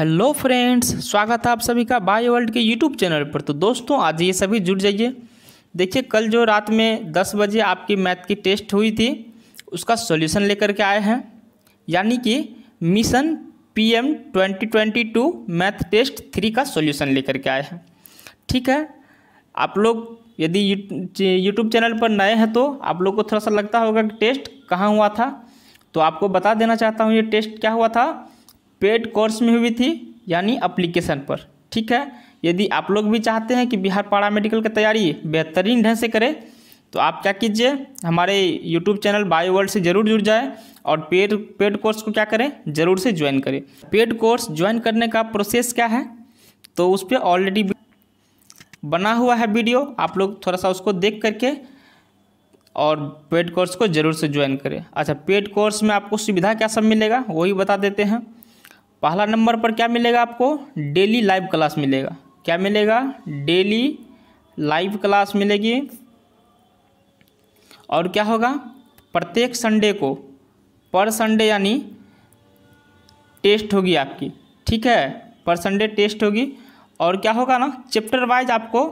hello friends स्वागत है आप सभी का बाय वर्ल्ड के यूट्यूब चैनल पर तो दोस्तों आज ये सभी जुड़ जाइए देखिए कल जो रात में दस बजे आपकी मैथ की टेस्ट हुई थी उसका सॉल्यूशन लेकर के आए हैं यानी कि mission PM 2022 math test three का सॉल्यूशन लेकर के आए हैं ठीक है आप लोग यदि यूट्यूब चैनल पर नए हैं तो आप लोग को थोड़ा सा लगता होगा कि टेस्ट कहाँ हुआ था तो आपको बता देना चाहता हूँ ये टेस्ट क्या हुआ था पेड कोर्स में हुई थी यानी अप्लीकेशन पर ठीक है यदि आप लोग भी चाहते हैं कि बिहार पारा मेडिकल की तैयारी बेहतरीन ढंग से करें तो आप क्या कीजिए हमारे यूट्यूब चैनल बायो वर्ल्ड से जरूर जुड़ जाए और पेड पेड कोर्स को क्या करें जरूर से ज्वाइन करें पेड कोर्स ज्वाइन करने का प्रोसेस क्या है तो उस पर ऑलरेडी बना हुआ है वीडियो आप लोग थोड़ा सा उसको देख करके और पेड कोर्स को ज़रूर से ज्वाइन करें अच्छा पेड कोर्स में आपको सुविधा क्या सब मिलेगा वही बता देते हैं पहला नंबर पर क्या मिलेगा आपको डेली लाइव क्लास मिलेगा क्या मिलेगा डेली लाइव क्लास मिलेगी और क्या होगा प्रत्येक संडे को पर संडे यानी टेस्ट होगी आपकी ठीक है पर संडे टेस्ट होगी और क्या होगा ना चैप्टर वाइज आपको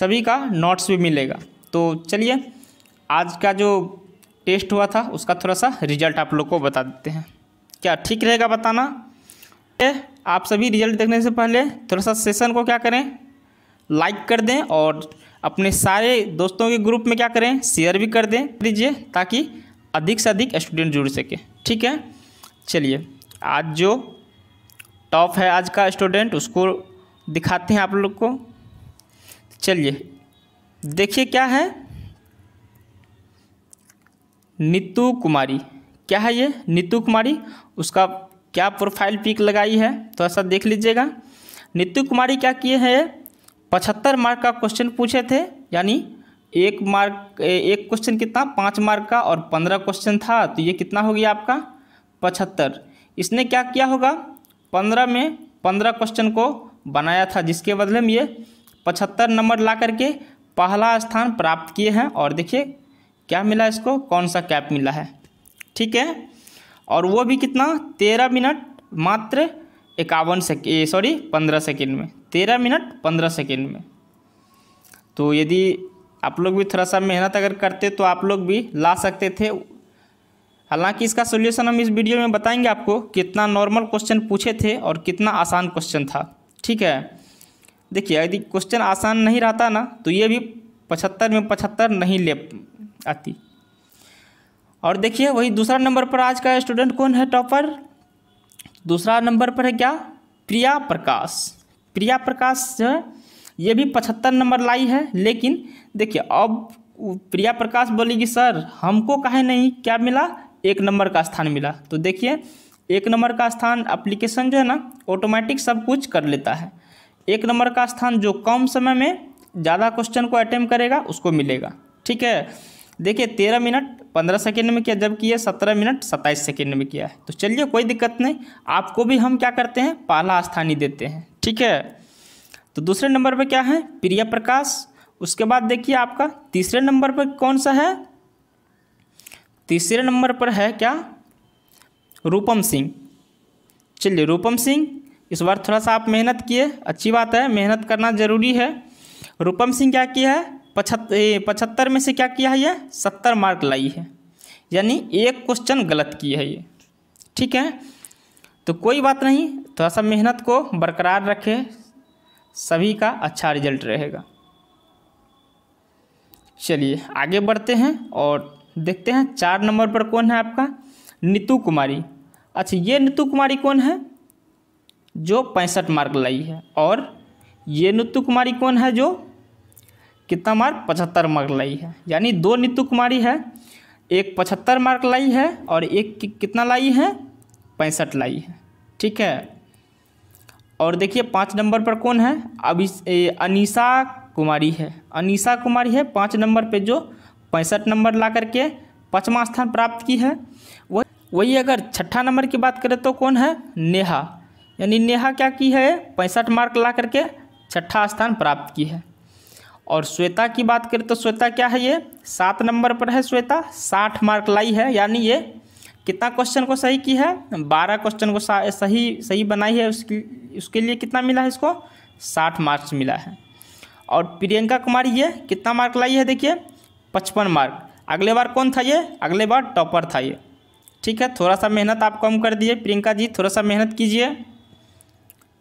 सभी का नोट्स भी मिलेगा तो चलिए आज का जो टेस्ट हुआ था उसका थोड़ा सा रिजल्ट आप लोग को बता देते हैं क्या ठीक रहेगा बताना आप सभी रिजल्ट देखने से पहले थोड़ा सा सेशन को क्या करें लाइक कर दें और अपने सारे दोस्तों के ग्रुप में क्या करें शेयर भी कर दें दीजिए ताकि अधिक से अधिक स्टूडेंट जुड़ सके ठीक है चलिए आज जो टॉप है आज का स्टूडेंट उसको दिखाते हैं आप लोग को चलिए देखिए क्या है नीतू कुमारी क्या है ये नीतू कुमारी उसका क्या प्रोफाइल पिक लगाई है थोड़ा तो सा देख लीजिएगा नीतू कुमारी क्या किए हैं पचहत्तर मार्क का क्वेश्चन पूछे थे यानी एक मार्क एक क्वेश्चन कितना पाँच मार्क का और पंद्रह क्वेश्चन था तो ये कितना हो गया आपका पचहत्तर इसने क्या किया होगा पंद्रह में पंद्रह क्वेश्चन को बनाया था जिसके बदले में ये पचहत्तर नंबर ला करके पहला स्थान प्राप्त किए हैं और देखिए क्या मिला इसको कौन सा कैप मिला है ठीक है और वो भी कितना तेरह मिनट मात्र इक्यावन सेकेंड सॉरी पंद्रह सेकेंड में तेरह मिनट पंद्रह सेकेंड में तो यदि आप लोग भी थोड़ा सा मेहनत अगर करते तो आप लोग भी ला सकते थे हालांकि इसका सोल्यूशन हम इस वीडियो में बताएंगे आपको कितना नॉर्मल क्वेश्चन पूछे थे और कितना आसान क्वेश्चन था ठीक है देखिए यदि क्वेश्चन आसान नहीं रहता ना तो ये भी पचहत्तर में पचहत्तर नहीं ले आती और देखिए वही दूसरा नंबर पर आज का स्टूडेंट कौन है टॉपर दूसरा नंबर पर है क्या प्रिया प्रकाश प्रिया प्रकाश जो है ये भी पचहत्तर नंबर लाई है लेकिन देखिए अब प्रिया प्रकाश बोली कि सर हमको कहे नहीं क्या मिला एक नंबर का स्थान मिला तो देखिए एक नंबर का स्थान एप्लीकेशन जो है ना ऑटोमेटिक सब कुछ कर लेता है एक नंबर का स्थान जो कम समय में ज़्यादा क्वेश्चन को अटैम्प करेगा उसको मिलेगा ठीक है देखिए तेरह मिनट पंद्रह सेकेंड में किया जब किया सत्रह मिनट सत्ताईस सेकेंड में किया है तो चलिए कोई दिक्कत नहीं आपको भी हम क्या करते हैं पहला स्थानीय देते हैं ठीक है तो दूसरे नंबर पर क्या है प्रिया प्रकाश उसके बाद देखिए आपका तीसरे नंबर पर कौन सा है तीसरे नंबर पर है क्या रूपम सिंह चलिए रूपम सिंह इस बार थोड़ा सा आप मेहनत किए अच्छी बात है मेहनत करना ज़रूरी है रूपम सिंह क्या किया है पचहत्तर पचहत्तर में से क्या किया है ये सत्तर मार्क लाई है यानी एक क्वेश्चन गलत की है ये ठीक है तो कोई बात नहीं थोड़ा सा मेहनत को बरकरार रखें सभी का अच्छा रिजल्ट रहेगा चलिए आगे बढ़ते हैं और देखते हैं चार नंबर पर कौन है आपका नीतू कुमारी अच्छा ये नीतू कुमारी कौन है जो पैंसठ मार्क लाई है और ये नीतू कुमारी कौन है जो कितना मार्क पचहत्तर मार्क लाई है यानी दो नीतू कुमारी है एक पचहत्तर मार्क लाई है और एक कितना लाई है पैंसठ लाई है ठीक है और देखिए पाँच नंबर पर कौन है अब अनीसा कुमारी है अनीसा कुमारी है पाँच नंबर पे जो पैंसठ नंबर ला करके पाँचवा स्थान प्राप्त की है वह वही अगर छठा नंबर की बात करें तो कौन है नेहा यानी नेहा क्या की है पैंसठ मार्क ला करके छठा स्थान प्राप्त की है और श्वेता की बात करें तो श्वेता क्या है ये सात नंबर पर है श्वेता साठ मार्क लाई है यानी ये कितना क्वेश्चन को सही की है बारह क्वेश्चन को सही सही बनाई है उसकी उसके लिए कितना मिला है इसको साठ मार्क्स मिला है और प्रियंका कुमारी ये कितना मार्क लाई है देखिए पचपन मार्क अगले बार कौन था ये अगले बार टॉपर था ये ठीक है थोड़ा सा मेहनत आप कम कर दिए प्रियंका जी थोड़ा सा मेहनत कीजिए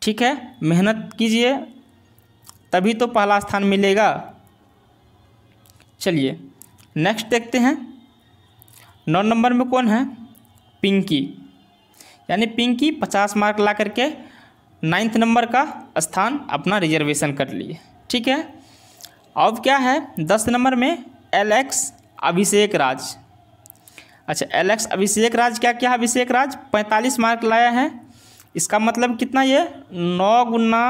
ठीक है मेहनत कीजिए तभी तो पहला स्थान मिलेगा चलिए नेक्स्ट देखते हैं नौ नंबर में कौन है पिंकी यानी पिंकी पचास मार्क ला करके नाइन्थ नंबर का स्थान अपना रिजर्वेशन कर लिए ठीक है अब क्या है दस नंबर में एलेक्स अभिषेक राज अच्छा एलेक्स अभिषेक राज क्या क्या अभिषेक राज पैंतालीस मार्क लाया है इसका मतलब कितना ये नौ गुना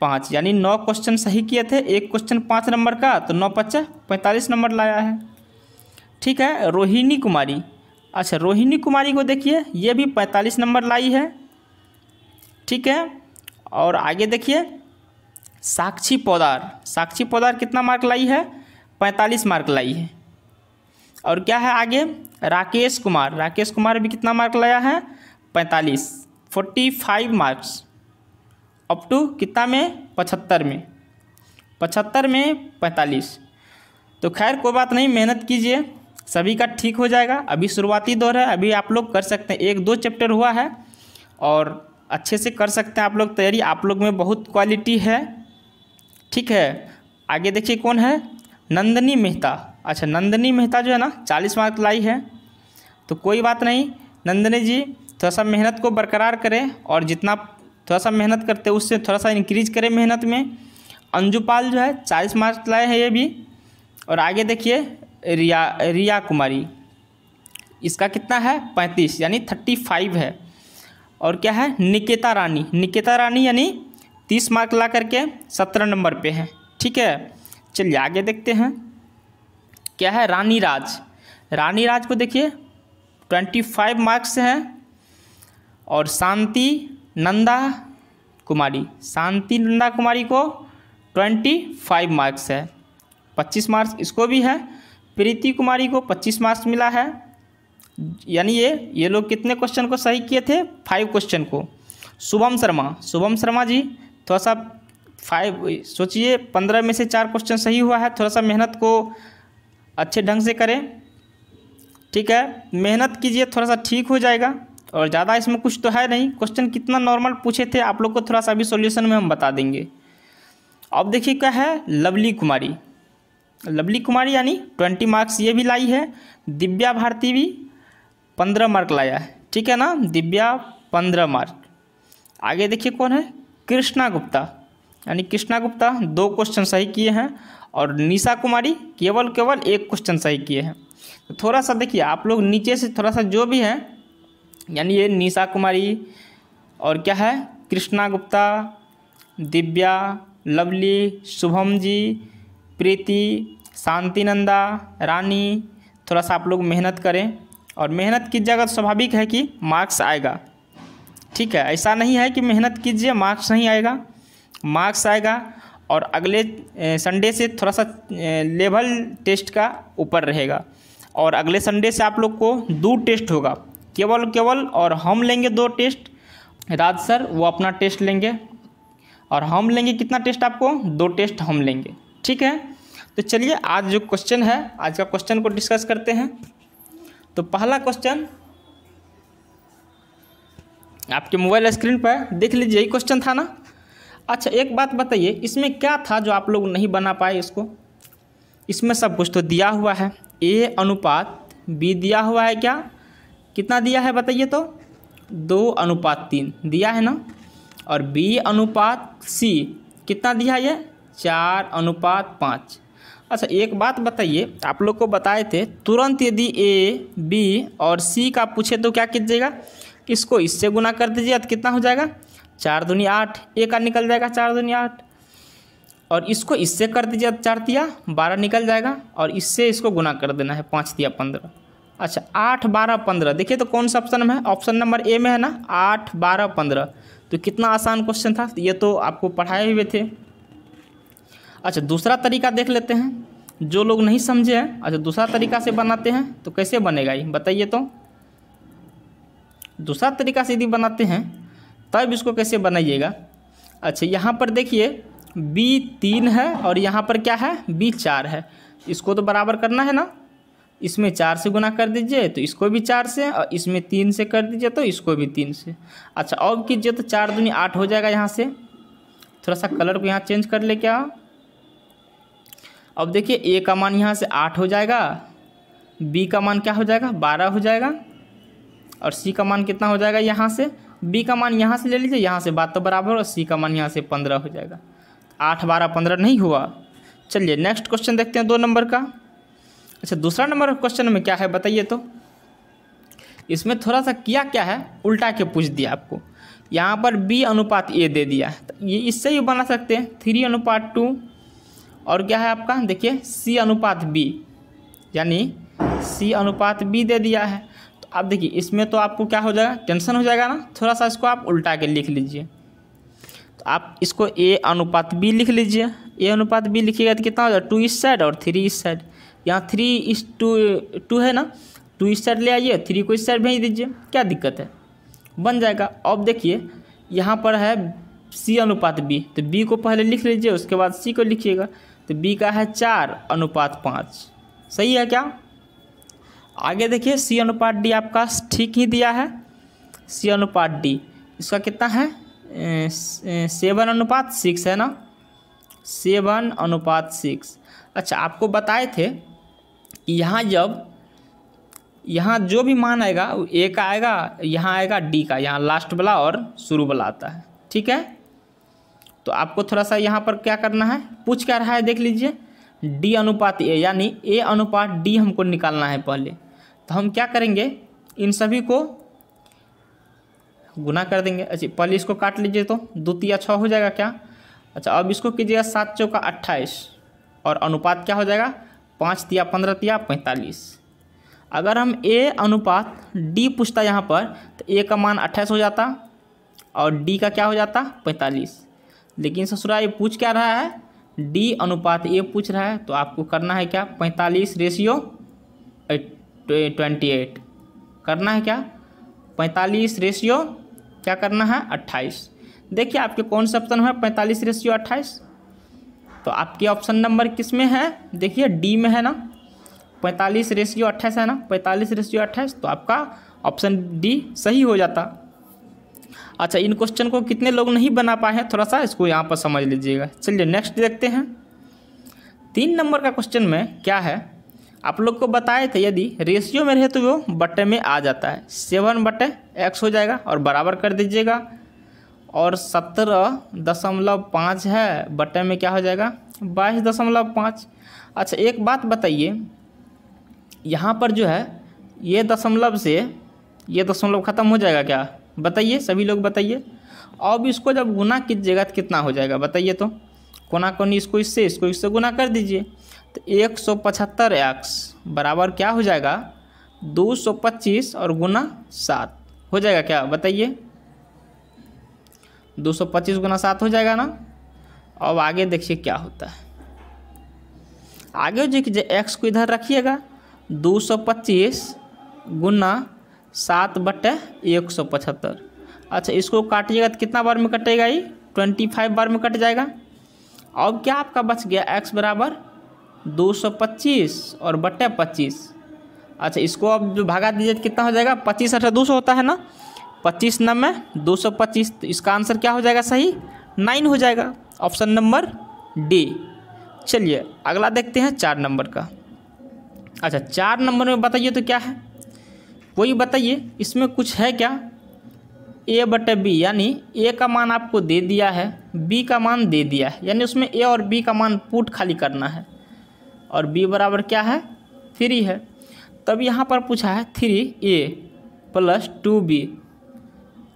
पाँच यानी नौ क्वेश्चन सही किए थे एक क्वेश्चन पाँच नंबर का तो नौ पच्चा पैंतालीस नंबर लाया है ठीक है रोहिणी कुमारी अच्छा रोहिणी कुमारी को देखिए ये भी पैंतालीस नंबर लाई है ठीक है और आगे देखिए साक्षी पौदार साक्षी पौदार कितना मार्क लाई है पैंतालीस मार्क लाई है और क्या है आगे राकेश कुमार राकेश कुमार भी कितना मार्क लाया है पैंतालीस forty five marks up to कितना में पचहत्तर में पचहत्तर में पैंतालीस तो खैर कोई बात नहीं मेहनत कीजिए सभी का ठीक हो जाएगा अभी शुरुआती दौर है अभी आप लोग कर सकते हैं एक दो चैप्टर हुआ है और अच्छे से कर सकते हैं आप लोग तैयारी आप लोग में बहुत क्वालिटी है ठीक है आगे देखिए कौन है नंदनी मेहता अच्छा नंदनी मेहता जो है ना चालीस मार्क लाई है तो कोई बात नहीं नंदनी जी थोड़ा सा मेहनत को बरकरार करें और जितना थोड़ा सा मेहनत करते हैं उससे थोड़ा सा इंक्रीज करें मेहनत में अंजुपाल जो है चालीस मार्क्स लाए हैं ये भी और आगे देखिए रिया रिया कुमारी इसका कितना है पैंतीस यानी थर्टी फाइव है और क्या है निकेता रानी निकेता रानी यानी तीस मार्क ला करके सत्रह नंबर पे है ठीक है चलिए आगे देखते हैं क्या है रानी राज रानी राज को देखिए ट्वेंटी फाइव मार्क्स हैं और शांति नंदा कुमारी शांति नंदा कुमारी को ट्वेंटी फाइव मार्क्स है पच्चीस मार्क्स इसको भी है प्रीति कुमारी को पच्चीस मार्क्स मिला है यानी ये ये लोग कितने क्वेश्चन को सही किए थे फाइव क्वेश्चन को शुभम शर्मा शुभम शर्मा जी थोड़ा सा फाइव सोचिए पंद्रह में से चार क्वेश्चन सही हुआ है थोड़ा सा मेहनत को अच्छे ढंग से करें ठीक है मेहनत कीजिए थोड़ा सा ठीक हो जाएगा और ज़्यादा इसमें कुछ तो है नहीं क्वेश्चन कितना नॉर्मल पूछे थे आप लोग को थोड़ा सा अभी सॉल्यूशन में हम बता देंगे अब देखिए क्या है लवली कुमारी लवली कुमारी यानी ट्वेंटी मार्क्स ये भी लाई है दिव्या भारती भी पंद्रह मार्क लाया है ठीक है ना दिव्या पंद्रह मार्क आगे देखिए कौन है कृष्णा गुप्ता यानी कृष्णा गुप्ता दो क्वेश्चन सही किए हैं और निशा कुमारी केवल केवल एक क्वेश्चन सही किए हैं तो थोड़ा सा देखिए आप लोग नीचे से थोड़ा सा जो भी है यानी ये निशा कुमारी और क्या है कृष्णा गुप्ता दिव्या लवली शुभम जी प्रीति शांति नंदा रानी थोड़ा सा आप लोग मेहनत करें और मेहनत कीजिएगा तो स्वाभाविक है कि मार्क्स आएगा ठीक है ऐसा नहीं है कि मेहनत कीजिए मार्क्स नहीं आएगा मार्क्स आएगा और अगले संडे से थोड़ा सा लेवल टेस्ट का ऊपर रहेगा और अगले संडे से आप लोग को दो टेस्ट होगा केवल केवल और हम लेंगे दो टेस्ट राज सर वो अपना टेस्ट लेंगे और हम लेंगे कितना टेस्ट आपको दो टेस्ट हम लेंगे ठीक है तो चलिए आज जो क्वेश्चन है आज का क्वेश्चन को डिस्कस करते हैं तो पहला क्वेश्चन आपके मोबाइल स्क्रीन पर देख लीजिए यही क्वेश्चन था ना अच्छा एक बात बताइए इसमें क्या था जो आप लोग नहीं बना पाए इसको इसमें सब कुछ तो दिया हुआ है ए अनुपात बी दिया हुआ है क्या कितना दिया है बताइए तो दो अनुपात तीन दिया है ना और बी अनुपात सी कितना दिया है ये चार अनुपात पाँच अच्छा एक बात बताइए आप लोग को बताए थे तुरंत यदि ए बी और सी का पूछे तो क्या कीजिएगा इसको इससे गुना कर दीजिए तो कितना हो जाएगा चार दुनिया आठ ए का निकल जाएगा चार दुनिया आठ और इसको इससे कर दीजिए चार दिया बारह निकल जाएगा और इससे इसको गुना कर देना है पाँच दिया पंद्रह अच्छा आठ बारह पंद्रह देखिए तो कौन सा ऑप्शन में है ऑप्शन नंबर ए में है ना आठ बारह पंद्रह तो कितना आसान क्वेश्चन था ये तो आपको पढ़ाए हुए थे अच्छा दूसरा तरीका देख लेते हैं जो लोग नहीं समझे हैं अच्छा दूसरा तरीका से बनाते हैं तो कैसे बनेगा ये बताइए तो दूसरा तरीका से यदि बनाते हैं तब इसको कैसे बनाइएगा अच्छा यहाँ पर देखिए बी तीन है और यहाँ पर क्या है बी चार है इसको तो बराबर करना है ना इसमें चार से गुना कर दीजिए तो इसको भी चार से और इसमें तीन से कर दीजिए तो इसको भी तीन से अच्छा और कीजिए तो चार दूनी आठ हो जाएगा यहाँ से थोड़ा सा कलर को यहाँ चेंज कर ले क्या अब देखिए ए का मान यहाँ से आठ हो जाएगा बी का मान क्या हो जाएगा बारह हो जाएगा और सी का मान कितना हो जाएगा यहाँ से बी का मान यहाँ से ले लीजिए यहाँ से बात तो बराबर और सी का मान यहाँ से पंद्रह हो जाएगा आठ बारह पंद्रह नहीं हुआ चलिए नेक्स्ट क्वेश्चन देखते हैं दो नंबर का अच्छा दूसरा नंबर क्वेश्चन में क्या है बताइए तो इसमें थोड़ा सा किया क्या है उल्टा के पूछ दिया आपको यहाँ पर बी अनुपात ए दे दिया तो ये इससे ही बना सकते हैं थ्री अनुपात टू और क्या है आपका देखिए सी अनुपात बी यानी सी अनुपात बी दे दिया है तो आप देखिए इसमें तो आपको क्या हो जाएगा टेंशन हो जाएगा ना थोड़ा सा इसको आप उल्टा के लिख लीजिए तो आप इसको ए अनुपात बी लिख लीजिए ए अनुपात बी लिखिएगा तो कितना हो जाएगा टू इस साइड और थ्री इस साइड यहाँ थ्री इस टू टू है ना टू इस साइड ले आइए थ्री को इस साइड भेज दीजिए क्या दिक्कत है बन जाएगा अब देखिए यहाँ पर है सी अनुपात बी तो बी को पहले लिख लीजिए उसके बाद सी को लिखिएगा तो बी का है चार अनुपात पाँच सही है क्या आगे देखिए सी अनुपात डी आपका ठीक ही दिया है सी अनुपात डी इसका कितना है सेवन अनुपात सिक्स है ना सेवन अनुपात सिक्स अच्छा आपको बताए थे यहाँ जब यहाँ जो भी मान आएगा वो ए का आएगा यहाँ आएगा डी का यहाँ लास्ट वाला और शुरू वाला आता है ठीक है तो आपको थोड़ा सा यहाँ पर क्या करना है पूछ क्या रहा है देख लीजिए डी अनुपात ए यानी ए अनुपात डी हमको निकालना है पहले तो हम क्या करेंगे इन सभी को गुना कर देंगे अच्छा पहले इसको काट लीजिए तो दो या छः हो जाएगा क्या अच्छा अब इसको कीजिएगा सात चौका अट्ठाईस और अनुपात क्या हो जाएगा पाँच तिया पंद्रह तिया पैंतालीस अगर हम ए अनुपात डी पूछता यहाँ पर तो ए का मान अट्ठाईस हो जाता और डी का क्या हो जाता पैंतालीस लेकिन ससुरा ये पूछ क्या रहा है डी अनुपात ए पूछ रहा है तो आपको करना है क्या पैंतालीस रेशियो ट्वेंटी एट करना है क्या पैंतालीस रेशियो क्या करना है अट्ठाईस देखिए आपके कौन से ऑप्शन है पैंतालीस रेशियो अट्ठाईस तो आपके ऑप्शन नंबर किस में है देखिए डी में है ना पैंतालीस रेशियो अट्ठाईस है ना पैंतालीस रेशियो अट्ठाईस तो आपका ऑप्शन डी सही हो जाता अच्छा इन क्वेश्चन को कितने लोग नहीं बना पाए हैं थोड़ा सा इसको यहाँ पर समझ लीजिएगा चलिए नेक्स्ट देखते हैं तीन नंबर का क्वेश्चन में क्या है आप लोग को बताए थे यदि रेशियो में रहे तो वो बटे में आ जाता है सेवन बटे एक्स हो जाएगा और बराबर कर दीजिएगा और सत्रह दशमलव पाँच है बटे में क्या हो जाएगा बाईस दशमलव पाँच अच्छा एक बात बताइए यहाँ पर जो है ये दशमलव से ये दशमलव ख़त्म हो जाएगा क्या बताइए सभी लोग बताइए अब इसको जब गुना कीजिएगा तो कितना हो जाएगा बताइए तो कोना कोनी इसको इससे इसको इससे गुना कर दीजिए तो एक सौ पचहत्तर एक्स बराबर क्या हो जाएगा दो सौ पच्चीस और गुना सात हो जाएगा क्या बताइए दो सौ पच्चीस गुना सात हो जाएगा ना अब आगे देखिए क्या होता है आगे जो एक्स को इधर रखिएगा दो सौ पच्चीस गुना सात बटे एक सौ पचहत्तर अच्छा इसको काटिएगा तो कितना बार में कटेगा ये ट्वेंटी फाइव बार में कट जाएगा अब क्या आपका बच गया एक्स बराबर दो सौ पच्चीस और बटे पच्चीस अच्छा इसको अब जो भागा दीजिए तो कितना हो जाएगा पच्चीस अठारह दो सौ होता है ना पच्चीस नम दो सौ पच्चीस तो इसका आंसर क्या हो जाएगा सही नाइन हो जाएगा ऑप्शन नंबर डी चलिए अगला देखते हैं चार नंबर का अच्छा चार नंबर में बताइए तो क्या है वही बताइए इसमें कुछ है क्या ए बटे बी यानी ए का मान आपको दे दिया है बी का मान दे दिया है यानी उसमें ए और बी का मान पुट खाली करना है और बी बराबर क्या है थ्री है तब यहाँ पर पूछा है three A plus two B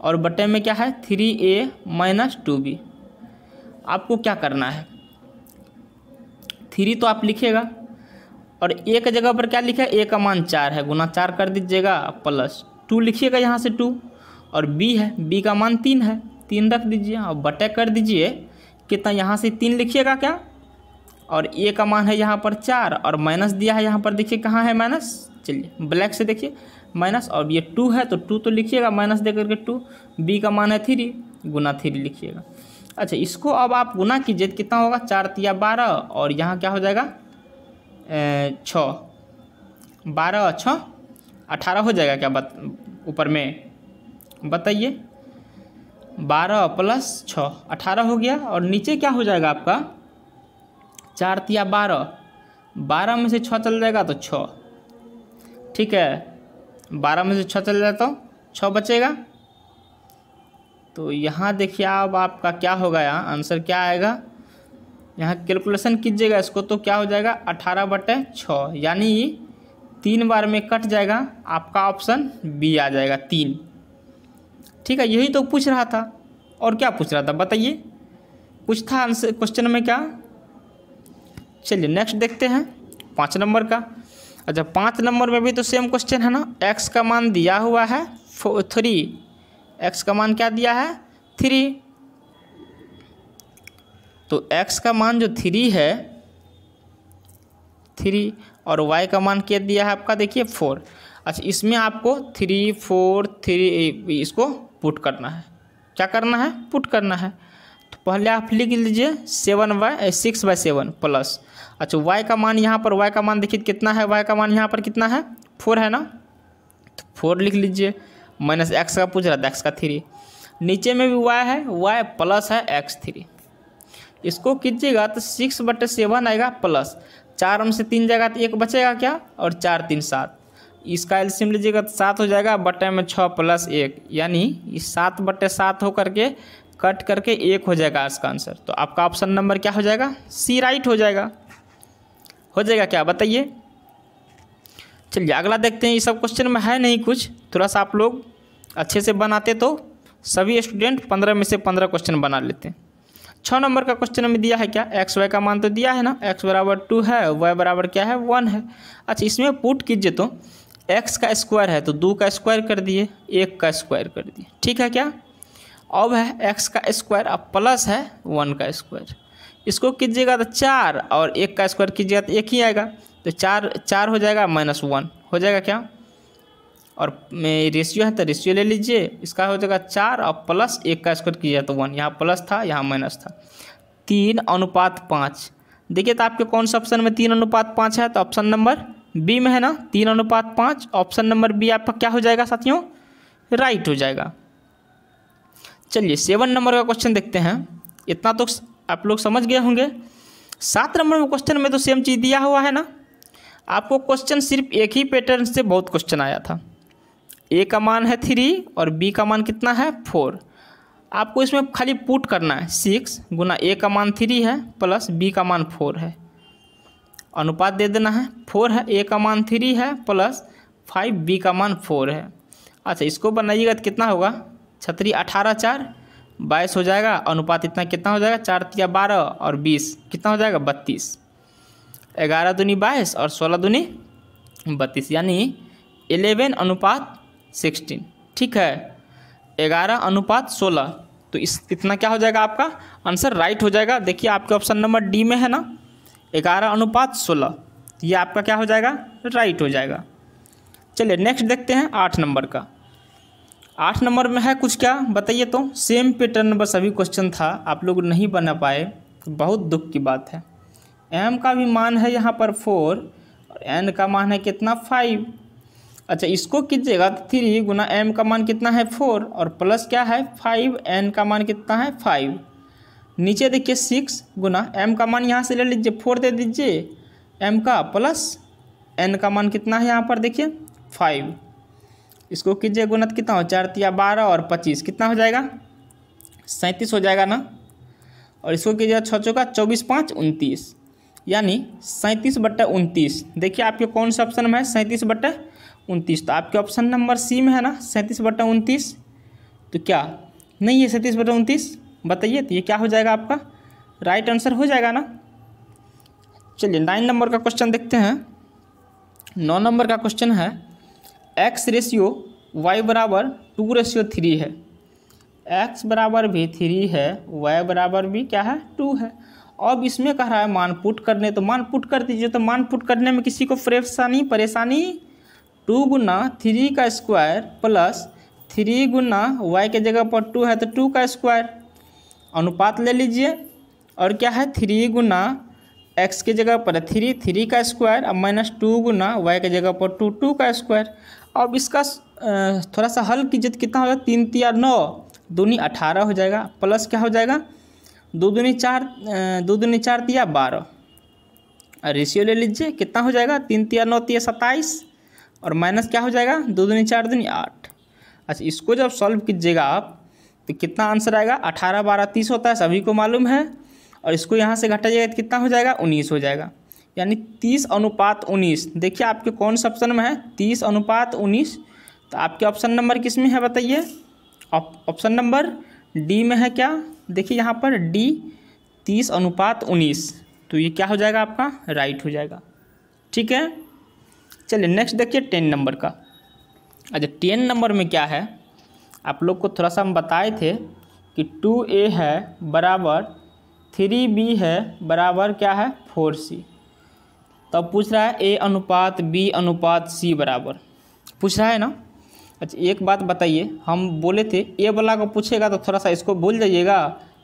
और बटे में क्या है three A minus two B आपको क्या करना है थ्री तो आप लिखेगा और ए जगह पर क्या लिखा है ए का मान चार है गुना चार कर दीजिएगा प्लस टू लिखिएगा यहाँ से टू और बी है बी का मान तीन है तीन रख दीजिए और बटे कर दीजिए कितना यहाँ से तीन लिखिएगा क्या और ए का मान है यहाँ पर चार और माइनस दिया है यहाँ पर देखिए कहाँ है माइनस चलिए ब्लैक से देखिए माइनस और ये टू है तो टू तो लिखिएगा माइनस दे करके टू बी का मान है थ्री गुना थ्री लिखिएगा अच्छा इसको अब आप गुना कीजिए तो कितना होगा चार तिया बारह और यहाँ क्या हो जाएगा छ बारह छ अठारह हो जाएगा क्या बत ऊपर में बताइए बारह प्लस छ अठारह हो गया और नीचे क्या हो जाएगा आपका चार तिया बारह बारह में से छः चल जाएगा तो छः ठीक है बारह में से छः चले जाता हूँ छः बचेगा तो यहाँ देखिए अब आप आपका क्या होगा यहाँ आंसर क्या आएगा यहाँ कैलकुलेशन कीजिएगा इसको तो क्या हो जाएगा अठारह बटे छः यानी तीन बार में कट जाएगा आपका ऑप्शन बी आ जाएगा तीन ठीक है यही तो पूछ रहा था और क्या पूछ रहा था बताइए कुछ था आंसर क्वेश्चन में क्या चलिए नेक्स्ट देखते हैं पाँच नंबर का अच्छा पाँच नंबर में भी तो सेम क्वेश्चन है ना एक्स का मान दिया हुआ है थ्री एक्स का मान क्या दिया है थ्री तो एक्स का मान जो थ्री है थ्री और वाई का मान क्या दिया है आपका देखिए फोर अच्छा इसमें आपको थ्री फोर थ्री इसको पुट करना है क्या करना है पुट करना है तो पहले आप लिख लीजिए seven by six by seven plus अच्छा वाई का मान यहाँ पर वाई का मान देखिए कितना है वाई का मान यहाँ पर कितना है फोर है ना तो फोर लिख लीजिए माइनस एक्स का पूछ रहा था एक्स का थ्री नीचे में भी वाई है वाई प्लस है एक्स थ्री इसको कीजिएगा तो सिक्स बटे सेवन आएगा प्लस चार में से तीन जाएगा तो एक बचेगा क्या और चार तीन सात इसका एल्सियम लीजिएगा तो सात हो जाएगा बटे में छः प्लस एक यानी इस सात बटे सात हो करके कट करके एक हो जाएगा इसका आंसर तो आपका ऑप्शन नंबर क्या हो जाएगा सी राइट हो जाएगा हो जाएगा क्या बताइए चलिए अगला देखते हैं ये सब क्वेश्चन में है नहीं कुछ थोड़ा सा आप लोग अच्छे से बनाते तो सभी स्टूडेंट पंद्रह में से पंद्रह क्वेश्चन बना लेते हैं छः नंबर का क्वेश्चन हमें दिया है क्या एक्स वाई का मान तो दिया है ना एक्स बराबर टू है वाई बराबर क्या है वन है अच्छा इसमें पुट कीजिए तो एक्स का स्क्वायर है तो दो का स्क्वायर कर दिए एक का स्क्वायर कर दिए ठीक है क्या अब है एक्स का स्क्वायर अब प्लस है वन का स्क्वायर इसको कीजिएगा तो चार और एक का स्क्वायर कीजिएगा तो एक ही आएगा तो चार चार हो जाएगा माइनस वन हो जाएगा क्या और रेशियो है तो रेशियो ले लीजिए इसका हो जाएगा चार और प्लस एक का स्क्वायर कीजिएगा तो वन यहाँ प्लस था यहाँ माइनस था तीन अनुपात पाँच देखिए तो आपके कौन से ऑप्शन में तीन अनुपात पाँच है तो ऑप्शन नंबर बी में है ना तीन अनुपात पाँच ऑप्शन नंबर बी आपका क्या हो जाएगा साथियों राइट हो जाएगा चलिए सेवन नंबर का क्वेश्चन देखते हैं इतना तो आप लोग समझ गए होंगे सात नंबर में क्वेश्चन में तो सेम चीज़ दिया हुआ है ना आपको क्वेश्चन सिर्फ एक ही पैटर्न से बहुत क्वेश्चन आया था ए का मान है थ्री और बी का मान कितना है फोर आपको इसमें खाली पुट करना है सिक्स गुना ए का मान थ्री है प्लस बी का मान फोर है अनुपात दे देना है फोर है ए का मान थ्री है प्लस फाइव बी का मान फोर है अच्छा इसको बनाइएगा तो कितना होगा छतरी अठारह चार बाईस हो जाएगा अनुपात इतना कितना हो जाएगा चार तिया बारह और बीस कितना हो जाएगा बत्तीस ग्यारह दूनी बाईस और सोलह दूनी बत्तीस यानी एलेवन अनुपात सिक्सटीन ठीक है ग्यारह अनुपात सोलह तो इस इतना क्या हो जाएगा आपका आंसर राइट हो जाएगा देखिए आपके ऑप्शन नंबर डी में है ना ग्यारह अनुपात सोलह ये आपका क्या हो जाएगा राइट हो जाएगा चलिए नेक्स्ट देखते हैं आठ नंबर का आठ नंबर में है कुछ क्या बताइए तो सेम पैटर्न नंबर सभी क्वेश्चन था आप लोग नहीं बना पाए तो बहुत दुख की बात है एम का भी मान है यहाँ पर फोर और एन का मान है कितना फाइव अच्छा इसको कीजिएगा तो थ्री गुना एम का मान कितना है फोर और प्लस क्या है फाइव एन का मान कितना है फाइव नीचे देखिए सिक्स गुना एम का मान यहाँ से ले लीजिए फोर दे दीजिए एम का प्लस एन का मान कितना है यहाँ पर देखिए फाइव इसको कीजिए गुणत कितना हो चार तिया बारह और पच्चीस कितना हो जाएगा सैंतीस हो जाएगा ना और इसको कीजिएगा छः चौका चौबीस पाँच उनतीस यानी सैंतीस बट्टे उनतीस देखिए आपके कौन सा ऑप्शन में है सैंतीस बट्टे उनतीस तो आपके ऑप्शन नंबर सी में है ना सैंतीस बट्टे उनतीस तो क्या नहीं है सैंतीस बटे उनतीस बताइए तो ये क्या हो जाएगा आपका राइट आंसर हो जाएगा ना चलिए नाइन नंबर का क्वेश्चन देखते हैं नौ नंबर का क्वेश्चन है एक्स रेशियो वाई बराबर टू रेशियो थ्री है एक्स बराबर भी थ्री है वाई बराबर भी क्या है टू है अब इसमें कह रहा है मान पुट करने तो मान पुट कर दीजिए तो मान पुट करने में किसी को परेशानी परेशानी टू गुना थ्री का स्क्वायर प्लस थ्री गुना वाई के जगह पर टू है तो टू का स्क्वायर अनुपात ले लीजिए और क्या है थ्री गुना एक्स के जगह पर थ्री थ्री का स्क्वायर और माइनस टू गुना वाई के जगह पर टू टू का स्क्वायर अब इसका थोड़ा सा हल कीजिए कितना हो जाएगा तीन तिया नौ दूनी अठारह हो जाएगा प्लस क्या हो जाएगा दो दूनी चार दो दूनी चार तिया बारह रेशियो ले लीजिए कितना हो जाएगा तीन तिया नौ तिया सत्ताईस और माइनस क्या हो जाएगा दो दूनी चार दूनी आठ अच्छा इसको जब सॉल्व कीजिएगा आप तो कितना आंसर आएगा अठारह बारह तीस होता है सभी को मालूम है और इसको यहाँ से घटाइएगा तो कितना हो जाएगा उन्नीस हो जाएगा यानी तीस अनुपात उन्नीस देखिए आपके कौन से ऑप्शन में है तीस अनुपात उन्नीस तो आपके ऑप्शन नंबर किस में है बताइए ऑप्शन नंबर डी में है क्या देखिए यहाँ पर डी तीस अनुपात उन्नीस तो ये क्या हो जाएगा आपका राइट हो जाएगा ठीक है चलिए नेक्स्ट देखिए टेन नंबर का अच्छा टेन नंबर में क्या है आप लोग को थोड़ा सा हम बताए थे कि टू ए है बराबर थ्री बी है बराबर क्या है फोर सी तब पूछ रहा है ए अनुपात बी अनुपात सी बराबर पूछ रहा है ना अच्छा एक बात बताइए हम बोले थे ए वाला को पूछेगा तो थोड़ा सा इसको भूल जाइएगा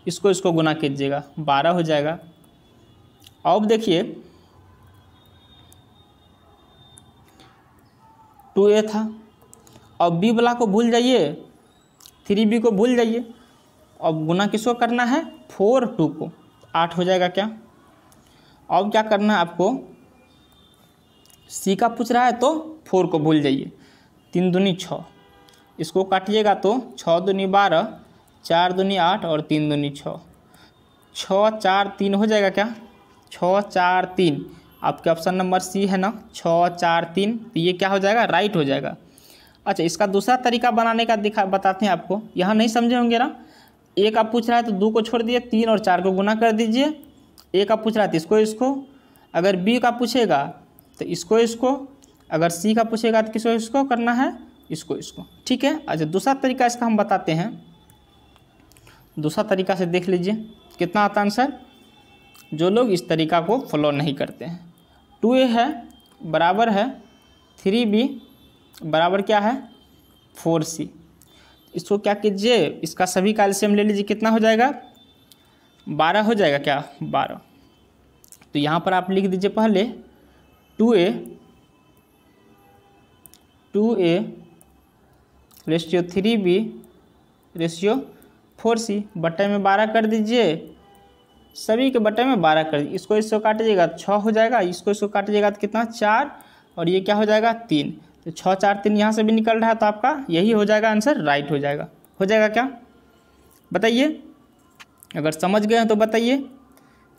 इसको इसको गुना कीजिएगा बारह हो जाएगा अब देखिए टू ए था अब बी वाला को भूल जाइए थ्री बी को भूल जाइए अब गुना किसको करना है फोर टू को आठ हो जाएगा क्या अब क्या करना है आपको सी का पूछ रहा है तो फोर को भूल जाइए तीन दूनी छः इसको काटिएगा तो छः दूनी बारह चार दूनी आठ और तीन दूनी छः छः चार तीन हो जाएगा क्या छः चार तीन आपके ऑप्शन नंबर सी है ना छः चार तीन तो ये क्या हो जाएगा राइट हो जाएगा अच्छा इसका दूसरा तरीका बनाने का दिखा बताते हैं आपको यहाँ नहीं समझे होंगे ना एक आप पूछ रहा है तो दो को छोड़ दिए तीन और चार को गुना कर दीजिए एक आप पूछ रहा है तो इसको इसको अगर बी का पूछेगा तो इसको इसको अगर सी का पूछेगा तो किसको इसको करना है इसको इसको ठीक है अच्छा दूसरा तरीका इसका हम बताते हैं दूसरा तरीका से देख लीजिए कितना आता आंसर जो लोग इस तरीका को फॉलो नहीं करते हैं टू ए है बराबर है थ्री बी बराबर क्या है फोर सी इसको क्या कीजिए इसका सभी का एल्शियम ले लीजिए कितना हो जाएगा बारह हो जाएगा क्या बारह तो यहाँ पर आप लिख दीजिए पहले two A two A ratio three B ratio four C बटे में बारह कर दीजिए सभी के बटे में बारह कर इसको इसको काट दीजिएगा छः हो जाएगा इसको इसको काट दीजिएगा तो कितना चार और ये क्या हो जाएगा तीन तो छः चार तीन यहाँ से भी निकल रहा है तो आपका यही हो जाएगा आंसर राइट हो जाएगा हो जाएगा क्या बताइए अगर समझ गए हैं तो बताइए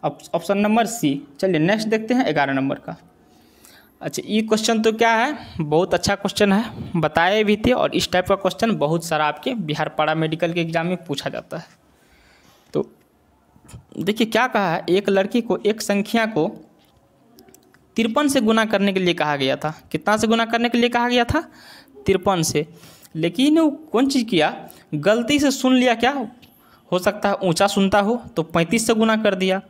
ऑप्शन नंबर सी चलिए नेक्स्ट देखते हैं ग्यारह नंबर का अच्छा ये क्वेश्चन तो क्या है बहुत अच्छा क्वेश्चन है बताए भी थे और इस टाइप का क्वेश्चन बहुत सारा आपके बिहार पारा मेडिकल के एग्जाम में पूछा जाता है तो देखिए क्या कहा है एक लड़की को एक संख्या को तिरपन से गुना करने के लिए कहा गया था कितना से गुना करने के लिए कहा गया था तिरपन से लेकिन वो कौन चीज़ किया गलती से सुन लिया क्या हो सकता है ऊँचा सुनता हो तो पैंतीस से गुना कर दिया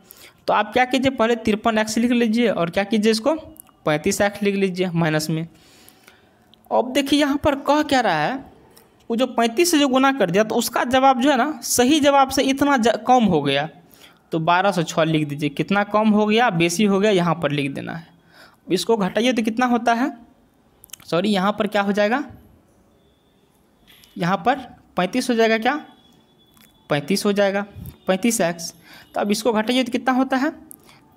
तो आप क्या कीजिए पहले तिरपन एक्स लिख लीजिए और क्या कीजिए इसको पैंतीस एक्स लिख लीजिए माइनस में अब देखिए यहाँ पर कह क्या रहा है वो जो पैंतीस से जो गुना कर दिया तो उसका जवाब जो है ना सही जवाब से इतना कम हो गया तो बारह सौ छः लिख दीजिए कितना कम हो गया बेसी हो गया यहाँ पर लिख देना है इसको घटाइए तो कितना होता है सॉरी यहाँ पर क्या हो जाएगा यहाँ पर पैंतीस हो जाएगा क्या पैंतीस हो जाएगा पैंतीस एक्स तो अब इसको घटाइए तो कितना होता है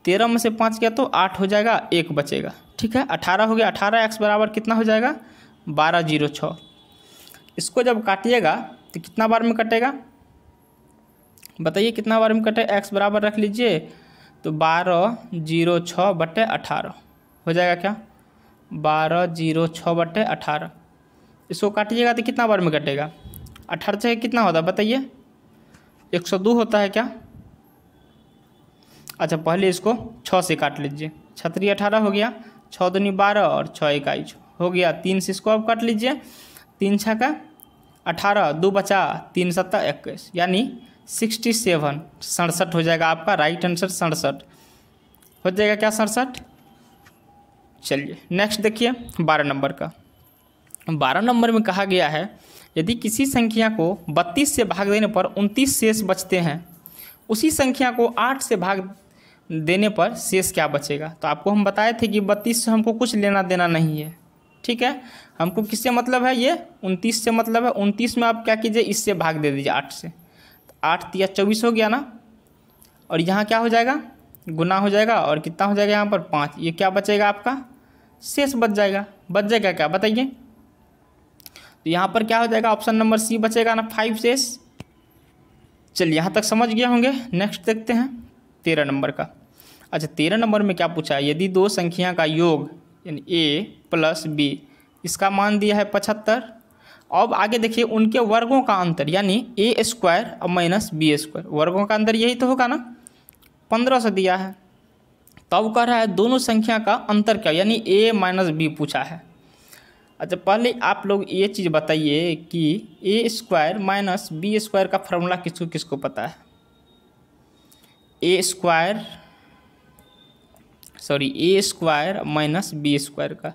तेरह में से पाँच गया तो आठ हो जाएगा एक बचेगा ठीक है अठारह हो गया अठारह एक्स बराबर कितना हो जाएगा बारह जीरो छः इसको जब काटिएगा तो कितना बार में कटेगा बताइए कितना बार में कटे एक्स बराबर रख लीजिए तो बारह जीरो छः बटे अठारह हो जाएगा क्या बारह जीरो छः बटे अठारह इसको काटिएगा तो कितना बार में कटेगा अठारह से कितना होता है बताइए एक सौ दो होता है क्या अच्छा पहले इसको छः से काट लीजिए छतरी अठारह हो गया छः दूनी बारह और छः इकाई हो गया तीन से इसको आप काट लीजिए तीन छः का अठारह दो बचा तीन सत्ता इक्कीस यानी सिक्सटी सेवन सड़सठ हो जाएगा आपका राइट आंसर सड़सठ हो जाएगा क्या सड़सठ चलिए नेक्स्ट देखिए बारह नंबर का बारह नंबर में कहा गया है यदि किसी संख्या को बत्तीस से भाग देने पर उनतीस शेष बचते हैं उसी संख्या को आठ से भाग देने पर शेष क्या बचेगा तो आपको हम बताए थे कि बत्तीस से हमको कुछ लेना देना नहीं है ठीक है हमको किससे मतलब है ये उनतीस से मतलब है उनतीस में आप क्या कीजिए इससे भाग दे दीजिए आठ से आठ या चौबीस हो गया ना और यहाँ क्या हो जाएगा गुना हो जाएगा और कितना हो जाएगा यहाँ पर पाँच ये क्या बचेगा आपका शेष बच जाएगा बच जाएगा क्या बताइए तो यहाँ पर क्या हो जाएगा ऑप्शन नंबर सी बचेगा ना फाइव शेष चलिए यहाँ तक समझ गए होंगे नेक्स्ट देखते हैं तेरह नंबर का अच्छा तेरह नंबर में क्या पूछा है यदि दो संख्या का योग यानी ए प्लस बी इसका मान दिया है पचहत्तर अब आगे देखिए उनके वर्गों का अंतर यानी ए स्क्वायर और माइनस बी स्क्वायर वर्गों का अंतर यही तो होगा ना पंद्रह सौ दिया है तब कह रहा है दोनों संख्या का अंतर क्या यानी ए माइनस बी पूछा है अच्छा पहले आप लोग ये चीज़ बताइए कि A square minus B square का फार्मूला किसको किसको पता है A square sorry A square minus B square का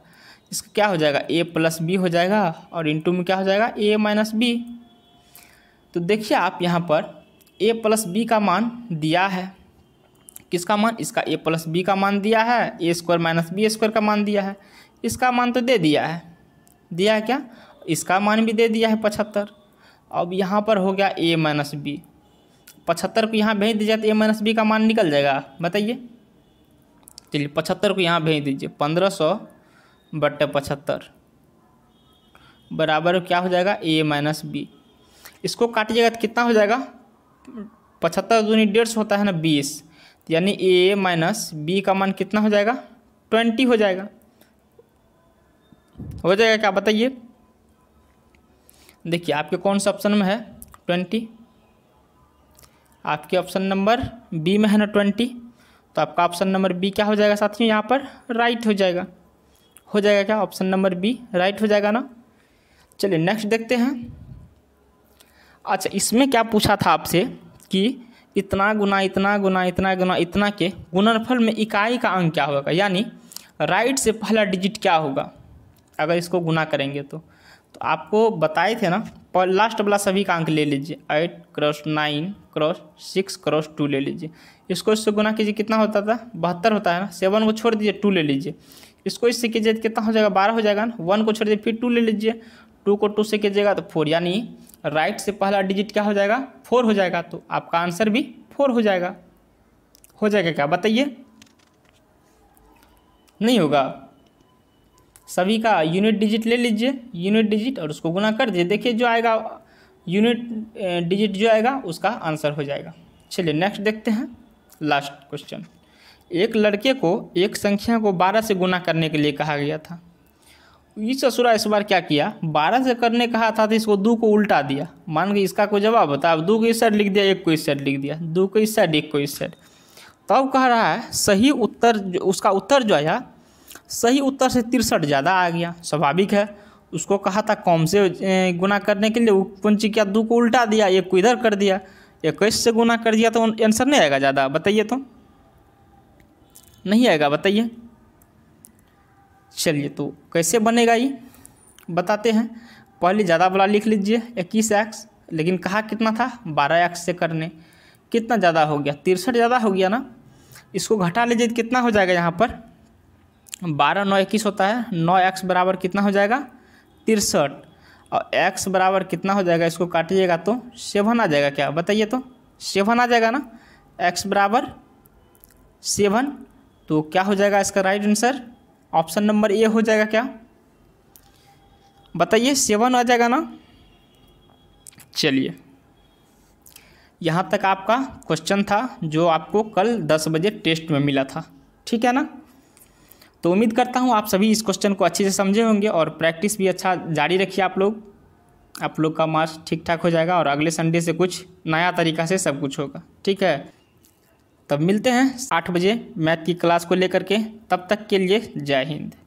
इसका क्या हो जाएगा ए प्लस बी हो जाएगा और इंटू में क्या हो जाएगा ए माइनस बी तो देखिए आप यहाँ पर ए प्लस बी का मान दिया है किसका मान इसका ए प्लस बी का मान दिया है A square minus B square का मान दिया है इसका मान तो दे दिया है दिया है क्या इसका मान भी दे दिया है पचहत्तर अब यहाँ पर हो गया ए माइनस बी पचहत्तर को यहाँ भेज दिया तो ए माइनस बी का मान निकल जाएगा बताइए चलिए तो पचहत्तर को यहाँ भेज दीजिए पंद्रह सौ बट्टे पचहत्तर बराबर क्या हो जाएगा ए माइनस बी इसको काटिएगा तो कितना हो जाएगा पचहत्तर दूनी डेढ़ सौ होता है ना बीस तो यानी ए माइनस बी का मान कितना हो जाएगा ट्वेंटी हो जाएगा हो जाएगा क्या बताइए देखिए आपके कौन से ऑप्शन में है ट्वेंटी आपके ऑप्शन नंबर बी में है ना ट्वेंटी तो आपका ऑप्शन नंबर बी क्या हो जाएगा साथियों यहाँ पर राइट हो जाएगा हो जाएगा क्या ऑप्शन नंबर बी राइट हो जाएगा ना चलिए नेक्स्ट देखते हैं अच्छा इसमें क्या पूछा था आपसे कि इतना गुना इतना गुना इतना गुना इतना के गुणनफल में इकाई का अंक क्या होगा यानी राइट से पहला डिजिट क्या होगा अगर इसको गुना करेंगे तो तो आपको बताए थे ना और लास्ट वाला सभी का अंक ले लीजिए eight cross nine cross six cross two ले लीजिए इसको इससे गुना कीजिए कितना होता था बहत्तर होता है ना सेवन को छोड़ दीजिए टू ले लीजिए इसको इससे कीजिए तो कितना हो जाएगा बारह हो जाएगा ना वन को छोड़ दीजिए फिर टू ले लीजिए टू को टू से कीजिएगा तो फोर यानी राइट से पहला डिजिट क्या हो जाएगा फोर हो जाएगा तो आपका आंसर भी फोर हो जाएगा हो जाएगा क्या बताइए नहीं होगा सभी का यूनिट डिजिट ले लीजिए यूनिट डिजिट और उसको गुना कर दीजिए देखिए जो आएगा यूनिट डिजिट जो आएगा उसका आंसर हो जाएगा चलिए नेक्स्ट देखते हैं लास्ट क्वेश्चन एक लड़के को एक संख्या को बारह से गुना करने के लिए कहा गया था इस ससुरा इस बार क्या किया बारह से करने कहा था तो इसको दो को उल्टा दिया मान के इसका कोई जवाब बता अब दो को इस साइड लिख दिया एक को इस साइड लिख दिया दो को इस साइड एक को इस साइड तब कह रहा है सही उत्तर उसका उत्तर जो आया सही उत्तर से तिरसठ ज़्यादा आ गया स्वाभाविक है उसको कहा था कौन से गुना करने के लिए वो चीज़ क्या दो को उल्टा दिया एक को इधर कर दिया इक्कीस से गुना कर दिया तो आंसर नहीं आएगा ज़्यादा बताइए तो नहीं आएगा बताइए चलिए तो कैसे बनेगा ये बताते हैं पहले ज़्यादा वाला लिख लीजिए इक्कीस एक्स लेकिन कहा कितना था बारह एक्स से करने कितना ज़्यादा हो गया तिरसठ ज़्यादा हो गया ना इसको घटा लीजिए कितना हो जाएगा यहाँ पर बारह नौ इक्कीस होता है नौ एक्स बराबर कितना हो जाएगा तिरसठ और एक्स बराबर कितना हो जाएगा इसको काटिएगा तो सेवन आ जाएगा क्या बताइए तो सेवन आ जाएगा ना एक्स बराबर सेवन तो क्या हो जाएगा इसका right answer option number A हो जाएगा क्या बताइए सेवन आ जाएगा ना चलिए यहाँ तक आपका क्वेश्चन था जो आपको कल दस बजे टेस्ट में मिला था ठीक है ना तो उम्मीद करता हूँ आप सभी इस क्वेश्चन को अच्छे से समझे होंगे और प्रैक्टिस भी अच्छा जारी रखिए आप लोग आप लोग का मार्क्स ठीक ठाक हो जाएगा और अगले संडे से कुछ नया तरीका से सब कुछ होगा ठीक है तब मिलते हैं आठ बजे मैथ की क्लास को लेकर के तब तक के लिए जय हिंद